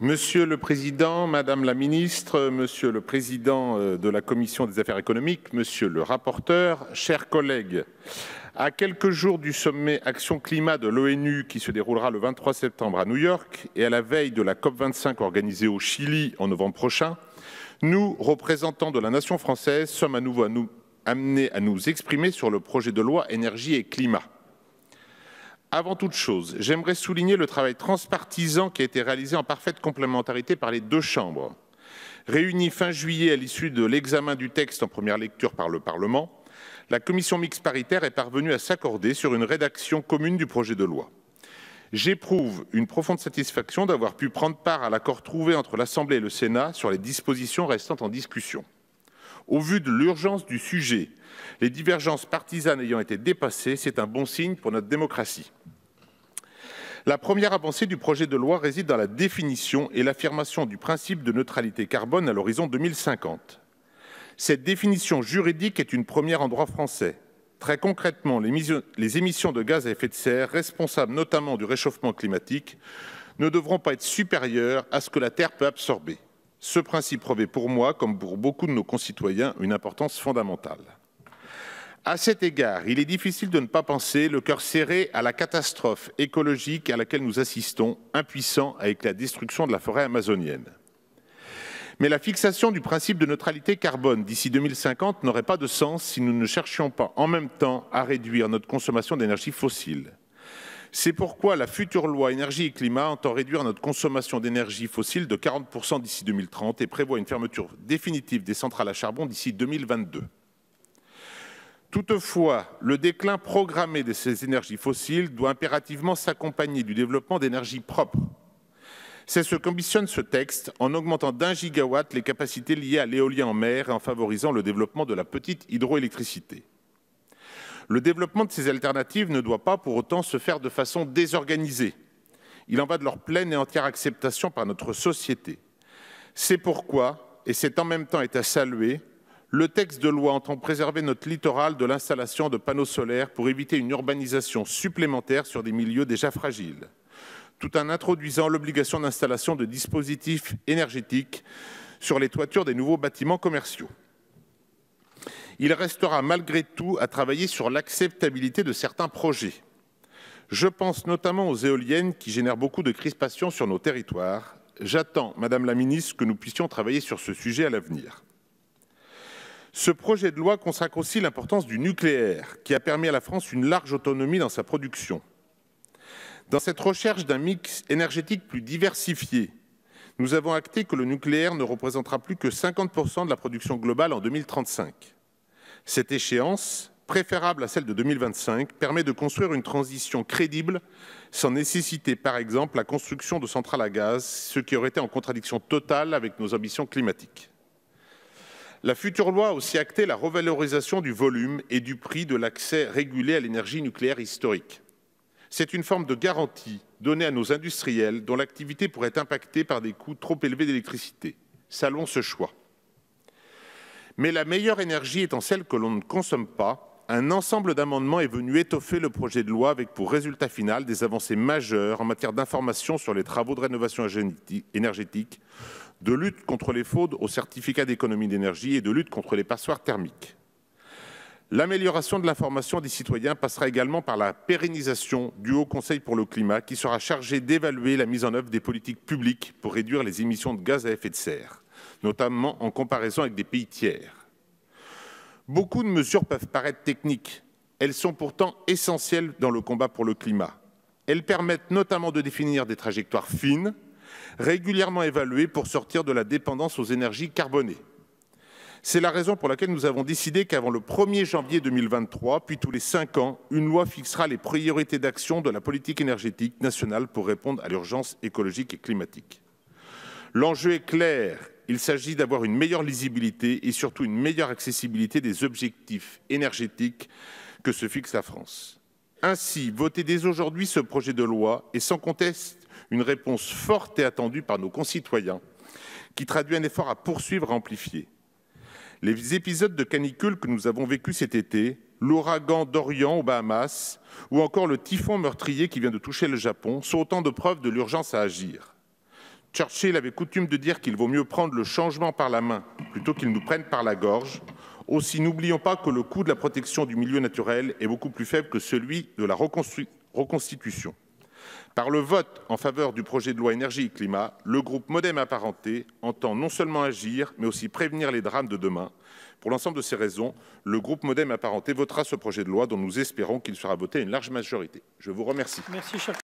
Monsieur le Président, Madame la Ministre, Monsieur le Président euh, de la Commission des affaires économiques, Monsieur le rapporteur, chers collègues, à quelques jours du sommet Action Climat de l'ONU qui se déroulera le 23 septembre à New York et à la veille de la COP25 organisée au Chili en novembre prochain, nous, représentants de la nation française, sommes à nouveau amenés à nous exprimer sur le projet de loi énergie et climat. Avant toute chose, j'aimerais souligner le travail transpartisan qui a été réalisé en parfaite complémentarité par les deux chambres. Réunie fin juillet à l'issue de l'examen du texte en première lecture par le Parlement, la commission mixte paritaire est parvenue à s'accorder sur une rédaction commune du projet de loi. J'éprouve une profonde satisfaction d'avoir pu prendre part à l'accord trouvé entre l'Assemblée et le Sénat sur les dispositions restant en discussion. Au vu de l'urgence du sujet, les divergences partisanes ayant été dépassées, c'est un bon signe pour notre démocratie. La première avancée du projet de loi réside dans la définition et l'affirmation du principe de neutralité carbone à l'horizon 2050. Cette définition juridique est une première en droit français. Très concrètement, les émissions de gaz à effet de serre, responsables notamment du réchauffement climatique, ne devront pas être supérieures à ce que la Terre peut absorber. Ce principe revêt pour moi, comme pour beaucoup de nos concitoyens, une importance fondamentale. À cet égard, il est difficile de ne pas penser le cœur serré à la catastrophe écologique à laquelle nous assistons, impuissant avec la destruction de la forêt amazonienne. Mais la fixation du principe de neutralité carbone d'ici 2050 n'aurait pas de sens si nous ne cherchions pas en même temps à réduire notre consommation d'énergie fossile. C'est pourquoi la future loi énergie et climat entend réduire notre consommation d'énergie fossile de 40% d'ici 2030 et prévoit une fermeture définitive des centrales à charbon d'ici 2022. Toutefois, le déclin programmé de ces énergies fossiles doit impérativement s'accompagner du développement d'énergies propres. C'est ce qu'ambitionne ce texte en augmentant d'un gigawatt les capacités liées à l'éolien en mer et en favorisant le développement de la petite hydroélectricité. Le développement de ces alternatives ne doit pas pour autant se faire de façon désorganisée. Il en va de leur pleine et entière acceptation par notre société. C'est pourquoi, et c'est en même temps est à saluer, le texte de loi entend préserver notre littoral de l'installation de panneaux solaires pour éviter une urbanisation supplémentaire sur des milieux déjà fragiles, tout en introduisant l'obligation d'installation de dispositifs énergétiques sur les toitures des nouveaux bâtiments commerciaux il restera malgré tout à travailler sur l'acceptabilité de certains projets. Je pense notamment aux éoliennes qui génèrent beaucoup de crispations sur nos territoires. J'attends, Madame la Ministre, que nous puissions travailler sur ce sujet à l'avenir. Ce projet de loi consacre aussi l'importance du nucléaire, qui a permis à la France une large autonomie dans sa production. Dans cette recherche d'un mix énergétique plus diversifié, nous avons acté que le nucléaire ne représentera plus que 50% de la production globale en 2035. Cette échéance, préférable à celle de 2025, permet de construire une transition crédible sans nécessiter par exemple la construction de centrales à gaz, ce qui aurait été en contradiction totale avec nos ambitions climatiques. La future loi a aussi acté la revalorisation du volume et du prix de l'accès régulé à l'énergie nucléaire historique. C'est une forme de garantie donnée à nos industriels dont l'activité pourrait être impactée par des coûts trop élevés d'électricité. Salons ce choix. Mais la meilleure énergie étant celle que l'on ne consomme pas, un ensemble d'amendements est venu étoffer le projet de loi avec pour résultat final des avancées majeures en matière d'information sur les travaux de rénovation énergétique, de lutte contre les fraudes aux certificats d'économie d'énergie et de lutte contre les passoires thermiques. L'amélioration de l'information des citoyens passera également par la pérennisation du Haut Conseil pour le climat qui sera chargé d'évaluer la mise en œuvre des politiques publiques pour réduire les émissions de gaz à effet de serre notamment en comparaison avec des pays tiers. Beaucoup de mesures peuvent paraître techniques. Elles sont pourtant essentielles dans le combat pour le climat. Elles permettent notamment de définir des trajectoires fines, régulièrement évaluées pour sortir de la dépendance aux énergies carbonées. C'est la raison pour laquelle nous avons décidé qu'avant le 1er janvier 2023, puis tous les cinq ans, une loi fixera les priorités d'action de la politique énergétique nationale pour répondre à l'urgence écologique et climatique. L'enjeu est clair il s'agit d'avoir une meilleure lisibilité et surtout une meilleure accessibilité des objectifs énergétiques que se fixe la France. Ainsi, voter dès aujourd'hui ce projet de loi est sans conteste une réponse forte et attendue par nos concitoyens, qui traduit un effort à poursuivre et amplifier. Les épisodes de canicule que nous avons vécus cet été, l'ouragan d'Orient aux Bahamas, ou encore le typhon meurtrier qui vient de toucher le Japon, sont autant de preuves de l'urgence à agir. Churchill avait coutume de dire qu'il vaut mieux prendre le changement par la main plutôt qu'il nous prenne par la gorge. Aussi, n'oublions pas que le coût de la protection du milieu naturel est beaucoup plus faible que celui de la reconstitution. Par le vote en faveur du projet de loi énergie et climat, le groupe Modem apparenté entend non seulement agir, mais aussi prévenir les drames de demain. Pour l'ensemble de ces raisons, le groupe Modem apparenté votera ce projet de loi dont nous espérons qu'il sera voté à une large majorité. Je vous remercie.